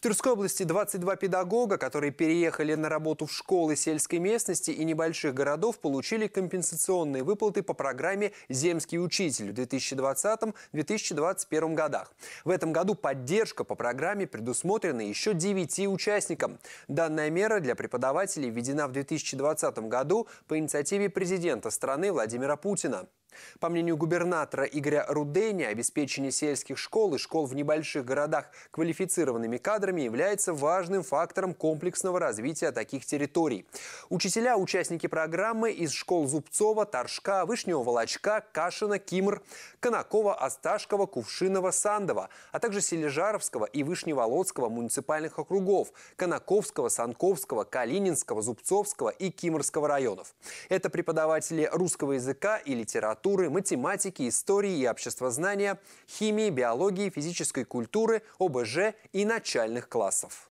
В Тверской области 22 педагога, которые переехали на работу в школы сельской местности и небольших городов, получили компенсационные выплаты по программе «Земский учитель» в 2020-2021 годах. В этом году поддержка по программе предусмотрена еще 9 участникам. Данная мера для преподавателей введена в 2020 году по инициативе президента страны Владимира Путина. По мнению губернатора Игоря Руденя, обеспечение сельских школ и школ в небольших городах квалифицированными кадрами является важным фактором комплексного развития таких территорий. Учителя – участники программы из школ Зубцова, Торжка, Вышнего Волочка, Кашина, Кимр, Конакова, Осташкова, Кувшинова, Сандова, а также Сележаровского и Вышневолодского муниципальных округов – Конаковского, Санковского, Калининского, Зубцовского и Кимрского районов. Это преподаватели русского языка и литературы литературы, математики, истории и обществознания, химии, биологии, физической культуры, ОБЖ и начальных классов.